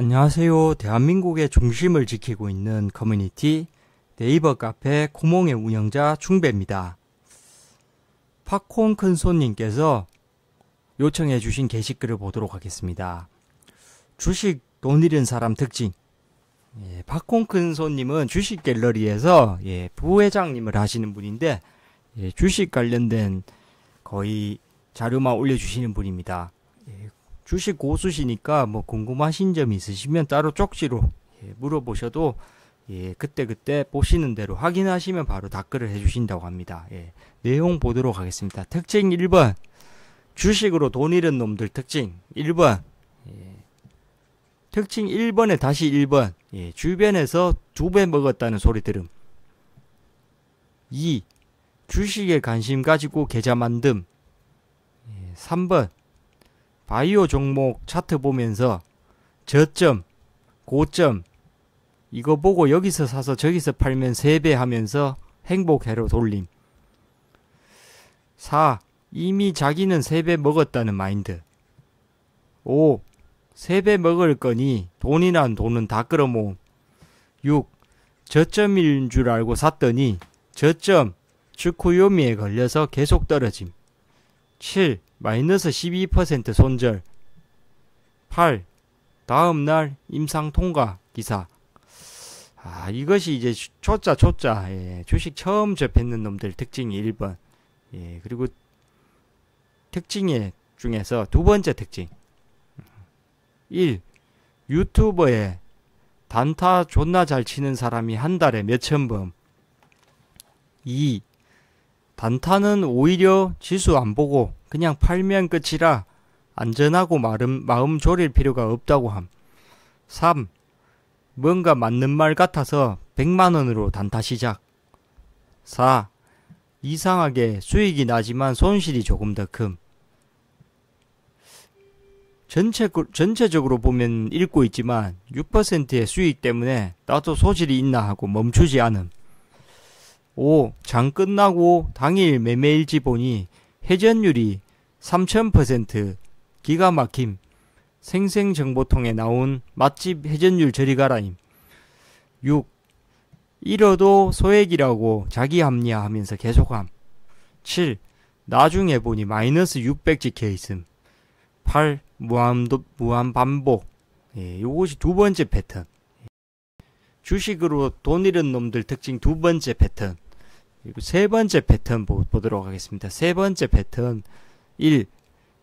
안녕하세요. 대한민국의 중심을 지키고 있는 커뮤니티 네이버 카페 코몽의 운영자 충배입니다. 팝콘 큰손님께서 요청해 주신 게시글을 보도록 하겠습니다. 주식 돈 잃은 사람 특징. 예, 팝콘 큰손님은 주식 갤러리에서 예, 부회장님을 하시는 분인데 예, 주식 관련된 거의 자료만 올려주시는 분입니다. 주식 고수시니까 뭐 궁금하신 점 있으시면 따로 쪽지로 예, 물어보셔도 예, 그때 그때 보시는 대로 확인하시면 바로 답글을 해주신다고 합니다. 예, 내용 보도록 하겠습니다. 특징 1번 주식으로 돈 잃은 놈들 특징 1번 예, 특징 1번에 다시 1번 예, 주변에서 두 배 먹었다는 소리 들음 2. 주식에 관심 가지고 계좌 만듦 예, 3번 바이오 종목 차트 보면서 저점, 고점 이거 보고 여기서 사서 저기서 팔면 3배 하면서 행복해로 돌림. 4. 이미 자기는 3배 먹었다는 마인드. 5. 3배 먹을 거니 돈이란 돈은 다 끌어모음. 6. 저점일 줄 알고 샀더니 저점 축후 요미에 걸려서 계속 떨어짐. 7. 마이너스 12% 손절 8. 다음날 임상 통과 기사 아 이것이 이제 초짜 초짜 예, 주식 처음 접했는 놈들 특징이 1번 예, 그리고 특징에 중에서 두 번째 특징 1. 유튜버에 단타 존나 잘 치는 사람이 한 달에 몇 천 번. 2. 단타는 오히려 지수 안 보고 그냥 팔면 끝이라 안전하고 마름, 마음 졸일 필요가 없다고 함. 3. 뭔가 맞는 말 같아서 100만원으로 단타 시작. 4. 이상하게 수익이 나지만 손실이 조금 더 큼. 전체, 전체적으로 보면 읽고 있지만 6%의 수익 때문에 나도 소질이 있나 하고 멈추지 않음. 5. 장 끝나고 당일 매매일지 보니 회전율이 3000% 기가 막힘 생생정보통에 나온 맛집 회전율 저리 가라임 6. 잃어도 소액이라고 자기 합리화하면서 계속함 7. 나중에 보니 마이너스 600 찍혀있음 8. 무한도, 무한반복 예, 요것이 두 번째 패턴 주식으로 돈 잃은 놈들 특징 두 번째 패턴 그리고 세 번째 패턴 보, 보도록 하겠습니다. 세 번째 패턴 1.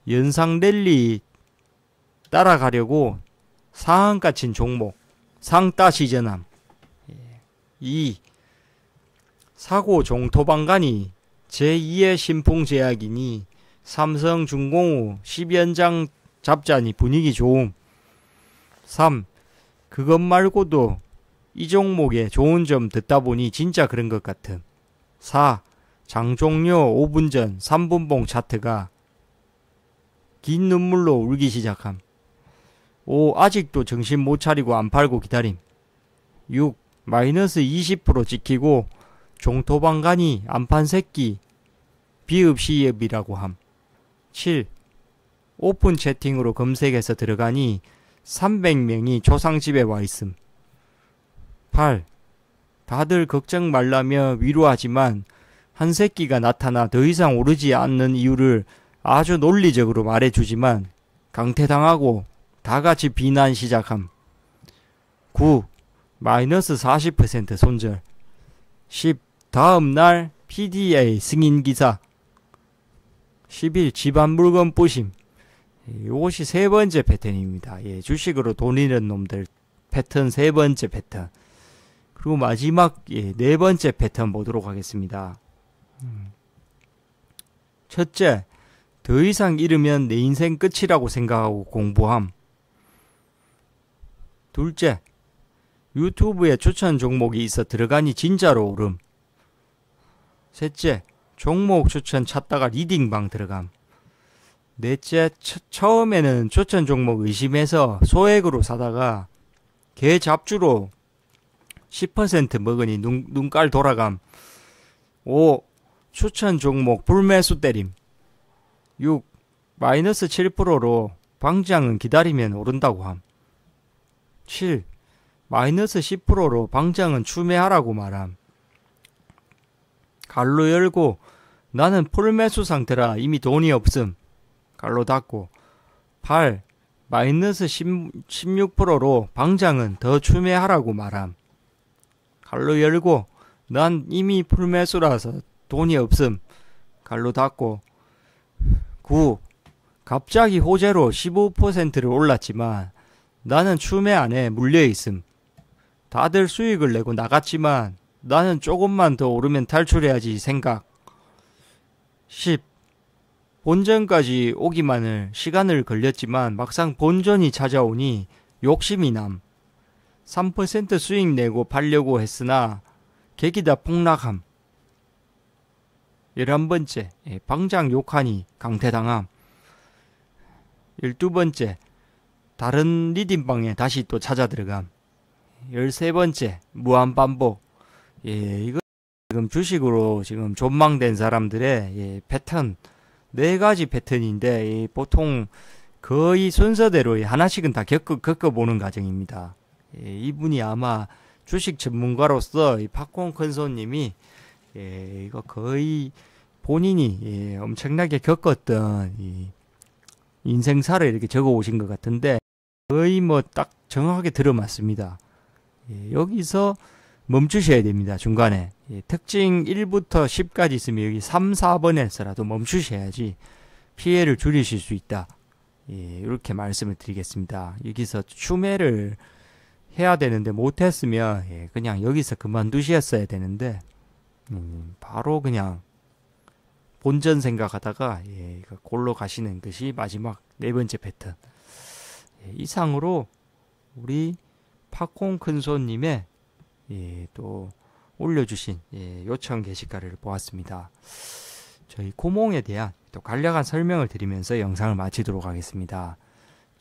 연상 랠리 따라가려고 상한 갇친 종목 상따 시전함 2. 예. 사고 종토방간이 제2의 신풍제약이니 삼성중공후 10연장 잡자니 분위기 좋음 3. 그것 말고도 이종목에 좋은 점 듣다 보니 진짜 그런 것 같음 4. 장종료 5분 전 3분봉 차트가 긴 눈물로 울기 시작함. 5. 아직도 정신 못 차리고 안 팔고 기다림. 6. 마이너스 20% 찍히고 종토방간이 안 판 새끼 비읍시엽이라고 함. 7. 오픈 채팅으로 검색해서 들어가니 300명이 조상집에 와 있음. 8. 다들 걱정 말라며 위로하지만 한 새끼가 나타나 더 이상 오르지 않는 이유를 아주 논리적으로 말해주지만 강퇴당하고 다같이 비난 시작함. 9. 마이너스 40% 손절 10. 다음날 PDA 승인기사 11. 집안 물건 뿌심 이것이 세 번째 패턴입니다. 예, 주식으로 돈 잃은 놈들 패턴 세 번째 패턴. 그리고 마지막 예, 네 번째 패턴 보도록 하겠습니다. 첫째, 더 이상 잃으면 내 인생 끝이라고 생각하고 공부함. 둘째, 유튜브에 추천 종목이 있어 들어가니 진짜로 오름. 셋째, 종목 추천 찾다가 리딩방 들어감. 넷째, 처, 처음에는 추천 종목 의심해서 소액으로 사다가 개 잡주로 10% 먹으니 눈, 눈깔 돌아감. 5. 추천 종목 불매수 때림. 6. 마이너스 7%로 방장은 기다리면 오른다고 함. 7. 마이너스 10%로 방장은 추매하라고 말함. 갈로 열고 나는 풀매수 상태라 이미 돈이 없음. 갈로 닫고 8. 마이너스 16%로 방장은 더 추매하라고 말함. 갈로 열고 난 이미 풀매수라서 돈이 없음 갈로 닫고 9. 갑자기 호재로 15%를 올랐지만 나는 춤에 안에 물려있음. 다들 수익을 내고 나갔지만 나는 조금만 더 오르면 탈출해야지 생각. 10. 본전까지 오기만을 시간을 걸렸지만 막상 본전이 찾아오니 욕심이 남. 3% 수익 내고 팔려고 했으나 계기다 폭락함. 11번째 예, 방장 욕하니 강퇴당함. 12번째 다른 리딩방에 다시 또 찾아 들어감. 13번째 무한 반복. 예, 이거 지금 주식으로 지금 존망된 사람들의 예, 패턴 네 가지 패턴인데 예, 보통 거의 순서대로 하나씩은 다 겪어 겪어 보는 과정입니다. 예, 이분이 아마 주식 전문가로서 이 팝콘 컨소님이 예, 이거 거의 본인이 예, 엄청나게 겪었던 이 인생사를 이렇게 적어 오신 것 같은데 거의 뭐 딱 정확하게 들어맞습니다. 예, 여기서 멈추셔야 됩니다. 중간에 예, 특징 1부터 10까지 있으면 여기 3, 4번에서라도 멈추셔야지 피해를 줄이실 수 있다. 예, 이렇게 말씀을 드리겠습니다. 여기서 추매를 해야 되는데 못했으면 예, 그냥 여기서 그만두셨어야 되는데 음, 바로 그냥 본전 생각하다가 예, 골로 가시는 것이 마지막 네 번째 패턴 예, 이상으로 우리 팝콘 큰손님의 예, 또 올려주신 예, 요청 게시글을 보았습니다. 저희 고몽에 대한 또 간략한 설명을 드리면서 영상을 마치도록 하겠습니다.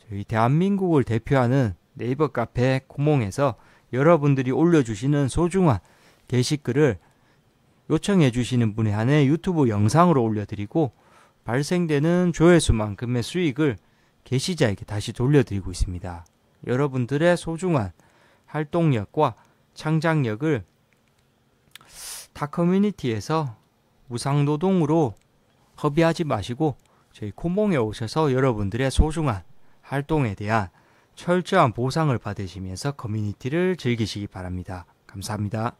저희 대한민국을 대표하는 네이버 카페 구몽에서 여러분들이 올려주시는 소중한 게시글을 요청해 주시는 분에 한해 유튜브 영상으로 올려드리고 발생되는 조회수만큼의 수익을 게시자에게 다시 돌려드리고 있습니다. 여러분들의 소중한 활동력과 창작력을 타 커뮤니티에서 무상노동으로 허비하지 마시고 저희 콤봉에 오셔서 여러분들의 소중한 활동에 대한 철저한 보상을 받으시면서 커뮤니티를 즐기시기 바랍니다. 감사합니다.